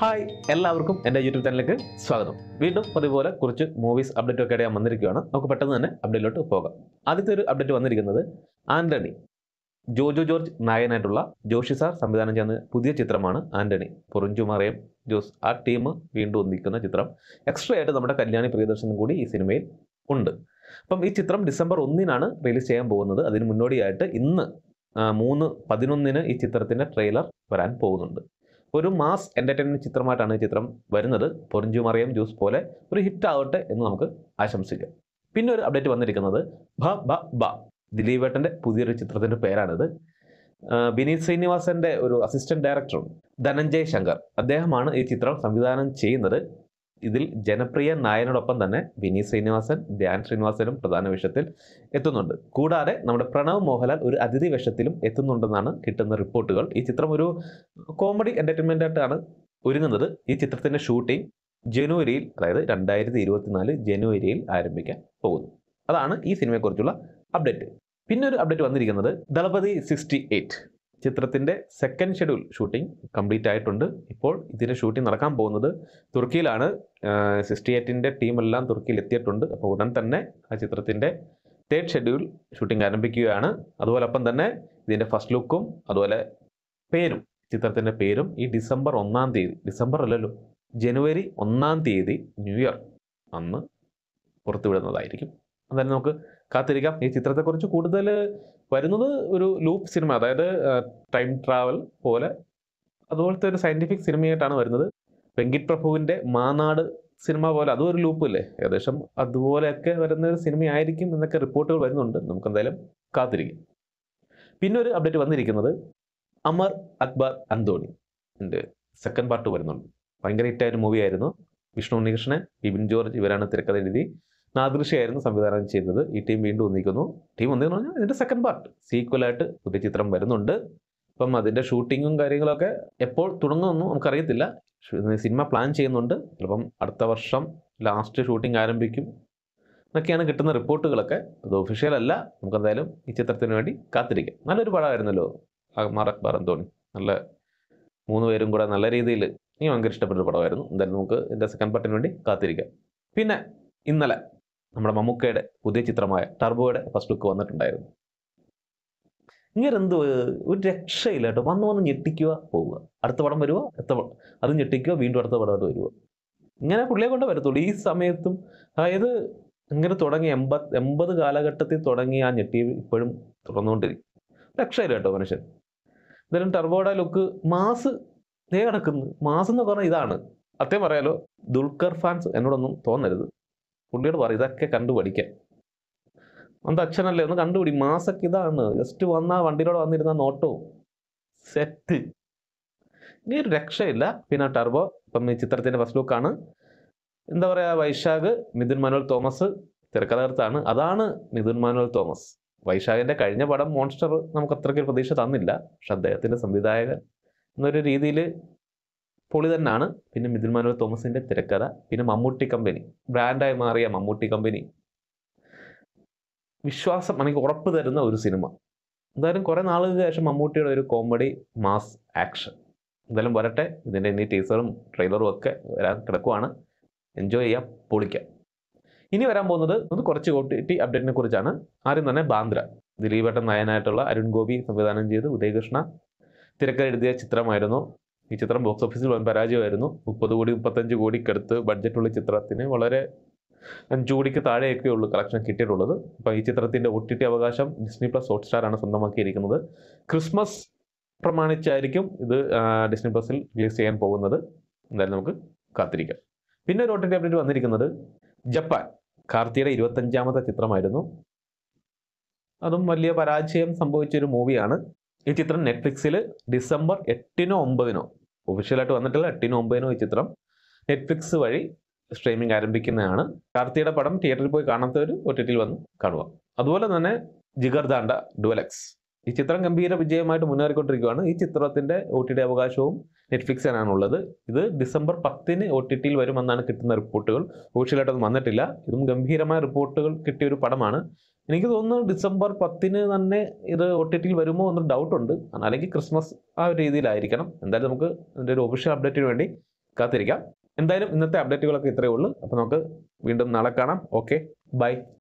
hi എല്ലാവർക്കും എൻ്റെ YouTube ചാനലിലേക്ക് സ്വാഗതം വീണ്ടും പതിപോലെ കുറച്ച് മൂവീസ് അപ്ഡേറ്റ് ഒക്കെ ഞാൻ വന്നിരിക്കുകയാണ് നമുക്ക് പെട്ടെന്ന് തന്നെ അപ്ഡേറ്റിലോട്ട് പോകാം ആദ്യത്തെ ഒരു അപ്ഡേറ്റ് വന്നിരിക്കുന്നത് ആന്റണി ജോജോ ജോർജ് നായനായിട്ടുള്ള ജോഷി സാർ സംവിധാനം ചെയ്യുന്ന പുതിയ ചിത്രമാണ് ആന്റണി പൊറിഞ്ചുമാറിയം ജോസ് ആ ടീം വീണ്ടും ഒന്നിക്കുന്ന ചിത്രം എക്സ്ട്രാ ആയിട്ട് നമ്മുടെ കല്യാണി പ്രിയദർശനും കൂടി ഈ സിനിമയിൽ ഉണ്ട് അപ്പം ഈ ചിത്രം ഡിസംബർ ഒന്നിനാണ് റിലീസ് ചെയ്യാൻ പോകുന്നത് അതിന് മുന്നോടിയായിട്ട് ഇന്ന് മൂന്ന് പതിനൊന്നിന് ഈ ചിത്രത്തിൻ്റെ ട്രെയിലർ വരാൻ പോകുന്നുണ്ട് ഒരു മാസ് എൻ്റർടൈൻമെൻറ്റ് ചിത്രമായിട്ടാണ് ഈ ചിത്രം വരുന്നത് പൊറിഞ്ചു മറിയം ജ്യൂസ് പോലെ ഒരു ഹിറ്റ് ആവട്ടെ എന്ന് നമുക്ക് ആശംസിക്കാം പിന്നെ ഒരു അപ്ഡേറ്റ് വന്നിരിക്കുന്നത് ഭ ബ ബ ദിലീപേട്ടൻ്റെ പുതിയൊരു ചിത്രത്തിൻ്റെ പേരാണിത് വിനീത് ശ്രീനിവാസൻ്റെ ഒരു അസിസ്റ്റൻ്റ് ഡയറക്ടറും ധനഞ്ജയ് ശങ്കർ അദ്ദേഹമാണ് ഈ ചിത്രം സംവിധാനം ചെയ്യുന്നത് ഇതിൽ ജനപ്രിയ നായനോടൊപ്പം തന്നെ വിനീത് ശ്രീനിവാസൻ ധ്യാൻ ശ്രീനിവാസനും പ്രധാന വേഷത്തിൽ എത്തുന്നുണ്ട് കൂടാതെ നമ്മുടെ പ്രണവ് മോഹൻലാൽ ഒരു അതിഥി വേഷത്തിലും എത്തുന്നുണ്ടെന്നാണ് കിട്ടുന്ന റിപ്പോർട്ടുകൾ ഈ ചിത്രം ഒരു കോമഡി എൻ്റർടൈൻമെൻ്റ് ആയിട്ടാണ് ഒരുങ്ങുന്നത് ഈ ചിത്രത്തിൻ്റെ ഷൂട്ടിംഗ് ജനുവരിയിൽ അതായത് രണ്ടായിരത്തി ഇരുപത്തിനാല് ജനുവരിയിൽ ആരംഭിക്കാൻ പോകുന്നു അതാണ് ഈ സിനിമയെക്കുറിച്ചുള്ള അപ്ഡേറ്റ് പിന്നെ ഒരു അപ്ഡേറ്റ് വന്നിരിക്കുന്നത് ദളപതി സിക്സ്റ്റി എയ്റ്റ് ചിത്രത്തിൻ്റെ സെക്കൻഡ് ഷെഡ്യൂൾ ഷൂട്ടിംഗ് കംപ്ലീറ്റ് ആയിട്ടുണ്ട് ഇപ്പോൾ ഇതിൻ്റെ ഷൂട്ടിംഗ് നടക്കാൻ പോകുന്നത് തുർക്കിയിലാണ് സിക്സ്റ്റി എയ്റ്റിൻ്റെ ടീമെല്ലാം തുർക്കിയിൽ എത്തിയിട്ടുണ്ട് അപ്പോൾ ഉടൻ തന്നെ ആ ചിത്രത്തിൻ്റെ തേർഡ് ഷെഡ്യൂൾ ഷൂട്ടിംഗ് ആരംഭിക്കുകയാണ് അതുപോലൊപ്പം തന്നെ ഇതിൻ്റെ ഫസ്റ്റ് ലുക്കും അതുപോലെ പേരും ചിത്രത്തിൻ്റെ പേരും ഈ ഡിസംബർ ഒന്നാം തീയതി ഡിസംബർ അല്ലല്ലോ ജനുവരി ഒന്നാം തീയതി ന്യൂ ഇയർ അന്ന് പുറത്തുവിടുന്നതായിരിക്കും എന്തായാലും നമുക്ക് കാത്തിരിക്കാം ഈ ചിത്രത്തെക്കുറിച്ച് കൂടുതൽ വരുന്നത് ഒരു ലൂപ്പ് സിനിമ അതായത് ടൈം ട്രാവൽ പോലെ അതുപോലത്തെ ഒരു സയൻറ്റിഫിക് സിനിമയായിട്ടാണ് വരുന്നത് വെങ്കിട്ട് പ്രഭുവിൻ്റെ മാനാട് സിനിമ പോലെ അതും ഒരു ലൂപ്പില്ലേ ഏകദേശം അതുപോലെയൊക്കെ വരുന്ന ഒരു സിനിമയായിരിക്കും എന്നൊക്കെ റിപ്പോർട്ടുകൾ വരുന്നുണ്ട് നമുക്ക് എന്തായാലും കാത്തിരിക്കും പിന്നെ ഒരു അപ്ഡേറ്റ് വന്നിരിക്കുന്നത് അമർ അക്ബർ അന്തോണി എൻ്റെ സെക്കൻഡ് പാർട്ട് വരുന്നുണ്ട് ഭയങ്കര ഹിറ്റായ ഒരു മൂവിയായിരുന്നു വിഷ്ണു ഉണ്ണികൃഷ്ണൻ ബിബിൻ ജോർജ് ഇവരാണ് തിരക്കഥ എഴുതി നാദൃശ്യായിരുന്നു സംവിധാനം ചെയ്യുന്നത് ഈ ടീം വീണ്ടും ഒന്നിക്കുന്നു ടീം ഒന്നിക്കുന്നു പറഞ്ഞാൽ ഇതിൻ്റെ സെക്കൻഡ് പാർട്ട് സീക്വലായിട്ട് പുതിയ ചിത്രം വരുന്നുണ്ട് അപ്പം അതിൻ്റെ ഷൂട്ടിങ്ങും കാര്യങ്ങളൊക്കെ എപ്പോൾ തുടങ്ങുമെന്നും നമുക്കറിയത്തില്ല സിനിമ പ്ലാൻ ചെയ്യുന്നുണ്ട് ചിലപ്പം അടുത്ത വർഷം ലാസ്റ്റ് ഷൂട്ടിംഗ് ആരംഭിക്കും എന്നൊക്കെയാണ് കിട്ടുന്ന റിപ്പോർട്ടുകളൊക്കെ അത് ഒഫീഷ്യൽ അല്ല നമുക്കെന്തായാലും ഈ ചിത്രത്തിന് വേണ്ടി കാത്തിരിക്കാം നല്ലൊരു പടമായിരുന്നല്ലോ അഹ്മാർ അക്ബർ എന്തോണി നല്ല മൂന്ന് പേരും കൂടെ നല്ല രീതിയിൽ എനിക്ക് ഭയങ്കര ഇഷ്ടപ്പെട്ടൊരു പടമായിരുന്നു എന്തായാലും നമുക്ക് എൻ്റെ സെക്കൻഡ് പാർട്ടിന് വേണ്ടി കാത്തിരിക്കാം പിന്നെ ഇന്നലെ നമ്മുടെ മമ്മൂക്കയുടെ പുതിയ ചിത്രമായ ടർബോയുടെ ഫസ്റ്റ് ലുക്ക് വന്നിട്ടുണ്ടായിരുന്നു ഇങ്ങനെന്ത് ഒരു രക്ഷയില്ല കേട്ടോ വന്ന് വന്ന് ഞെട്ടിക്കുക പോവുക അടുത്ത പടം വരുമോ അടുത്ത അത് ഞെട്ടിക്കുക വീണ്ടും അടുത്ത പടമായിട്ട് വരുമോ ഇങ്ങനെ പുള്ളിയെ കൊണ്ട് വരത്തുള്ളൂ ഈ സമയത്തും അതായത് ഇങ്ങനെ തുടങ്ങി എൺപത് എൺപത് കാലഘട്ടത്തിൽ തുടങ്ങി ആ ഞെട്ടി ഇപ്പോഴും തുടർന്നുകൊണ്ടിരിക്കും രക്ഷയില്ല കേട്ടോ മനുഷ്യൻ എന്തായാലും ടർബോയുടെ ലുക്ക് മാസ് ദേ കിടക്കുന്നു മാസ് എന്ന് പറഞ്ഞാൽ ഇതാണ് അത്യം പറയാലോ ദുൽഖർ ഫാൻസ് എന്നോടൊന്നും തോന്നരുത് പുള്ളിയോട് പറയും ഇതൊക്കെ കണ്ടുപഠിക്കാൻ അന്ത അച്ഛനല്ലേ ഒന്ന് കണ്ടുപിടി മാസക്ക് ഇതാണ് ജസ്റ്റ് വന്ന വണ്ടിയിലൂടെ വന്നിരുന്ന നോട്ടോ സെറ്റ് ഇനി ഒരു രക്ഷയില്ല പിന്നെ ടർബോ ഇപ്പം ഈ ചിത്രത്തിൻ്റെ ഫസ്റ്റ് ലുക്കാണ് എന്താ പറയുക വൈശാഖ് മിഥുൻ മനോൽ തോമസ് തിരക്കഥകർത്താണ് അതാണ് മിഥുൻ മനോൽ തോമസ് വൈശാഖിൻ്റെ കഴിഞ്ഞ പടം മോൺസ്റ്റർ നമുക്ക് അത്രയ്ക്ക് പ്രതീക്ഷ തന്നില്ല പക്ഷെ അദ്ദേഹത്തിൻ്റെ സംവിധായകൻ എന്നൊരു രീതിയിൽ പൊളി തന്നെയാണ് പിന്നെ മിഥുൻ മനോഹർ തോമസിൻ്റെ തിരക്കഥ പിന്നെ മമ്മൂട്ടി കമ്പനി ബ്രാൻഡായി മാറിയ മമ്മൂട്ടി കമ്പനി വിശ്വാസം എനിക്ക് ഉറപ്പ് തരുന്ന ഒരു സിനിമ എന്തായാലും കുറേ നാളുകൾക്ക് ശേഷം മമ്മൂട്ടിയുടെ ഒരു കോമഡി മാസ് ആക്ഷൻ എന്തായാലും വരട്ടെ ഇതിൻ്റെ ഇനി ടീസറും ട്രെയിലറും ഒക്കെ വരാൻ കിടക്കുവാണ് എൻജോയ് ചെയ്യാം പൊളിക്കാം ഇനി വരാൻ പോകുന്നത് ഒന്ന് കുറച്ച് ഒട്ടി അപ്ഡേറ്റിനെ കുറിച്ചാണ് ആരും തന്നെ ബാന്ദ്ര ദിലീപേട്ടൻ നയനായിട്ടുള്ള അരുൺ ഗോപി സംവിധാനം ചെയ്ത് ഉദയകൃഷ്ണ തിരക്കഥ എഴുതിയ ചിത്രമായിരുന്നു ഈ ചിത്രം ബോക്സ് ഓഫീസിൽ വൻ പരാജയമായിരുന്നു മുപ്പത് കോടി മുപ്പത്തഞ്ച് കോടിക്കടുത്ത് ബഡ്ജറ്റുള്ള ചിത്രത്തിന് വളരെ അഞ്ച് കോടിക്ക് താഴെയൊക്കെ ഉള്ളൂ കളക്ഷൻ കിട്ടിയിട്ടുള്ളത് അപ്പോൾ ഈ ചിത്രത്തിൻ്റെ ഒ ടി ടി അവകാശം ഡിസ്നി പ്ലസ് ഹോട്ട്സ്റ്റാർ ആണ് സ്വന്തമാക്കിയിരിക്കുന്നത് ക്രിസ്മസ് പ്രമാണിച്ചായിരിക്കും ഇത് ഡിസ്നി പ്ലസിൽ റിലീസ് ചെയ്യാൻ പോകുന്നത് എന്തായാലും നമുക്ക് കാത്തിരിക്കാം പിന്നെ ഒരു ഒ ടി ടി അപ്ഡേറ്റ് വന്നിരിക്കുന്നത് ജപ്പാൻ കാർത്തിയുടെ ഇരുപത്തഞ്ചാമത്തെ ചിത്രമായിരുന്നു അതും വലിയ പരാജയം സംഭവിച്ചൊരു മൂവിയാണ് ഈ ചിത്രം നെറ്റ്ഫ്ലിക്സിൽ ഡിസംബർ എട്ടിനോ ഒമ്പതിനോ ഒഫീഷ്യലായിട്ട് വന്നിട്ടില്ല എട്ടിനോ ഒമ്പതിനോ ഈ ചിത്രം നെറ്റ്ഫ്ലിക്സ് വഴി സ്ട്രീമിംഗ് ആരംഭിക്കുന്നതാണ് കാർത്തിയുടെ പടം തിയേറ്ററിൽ പോയി കാണാത്തവർ ഒ ടി ടിയിൽ വന്ന് കാണുക അതുപോലെ തന്നെ ജിഗർദാണ്ട ഡുവലക്സ് ഈ ചിത്രം ഗംഭീര വിജയമായിട്ട് മുന്നേറിക്കൊണ്ടിരിക്കുകയാണ് ഈ ചിത്രത്തിന്റെ ഒ ടി ഡി അവകാശവും നെറ്റ്ഫ്ലിക്സിനാണുള്ളത് ഇത് ഡിസംബർ പത്തിന് ഒ ടി ടിയിൽ വരുമെന്നാണ് കിട്ടുന്ന റിപ്പോർട്ടുകൾ ഓഫീഷ്യലായിട്ടൊന്നും വന്നിട്ടില്ല ഇതും ഗംഭീരമായ റിപ്പോർട്ടുകൾ കിട്ടിയ ഒരു പടമാണ് എനിക്ക് തോന്നുന്നു ഡിസംബർ പത്തിന് തന്നെ ഇത് ഒ ടി ടിയിൽ വരുമോ എന്നൊരു ഡൗട്ടുണ്ട് അല്ലെങ്കിൽ ക്രിസ്മസ് ആ ഒരു രീതിയിലായിരിക്കണം എന്തായാലും നമുക്ക് ഇതിൻ്റെ ഒരു ഒഫീഷ്യൽ അപ്ഡേറ്റിന് വേണ്ടി കാത്തിരിക്കാം എന്തായാലും ഇന്നത്തെ അപ്ഡേറ്റുകളൊക്കെ ഇത്രയേ ഉള്ളൂ അപ്പോൾ നമുക്ക് വീണ്ടും നാളെ കാണാം ഓക്കെ ബൈ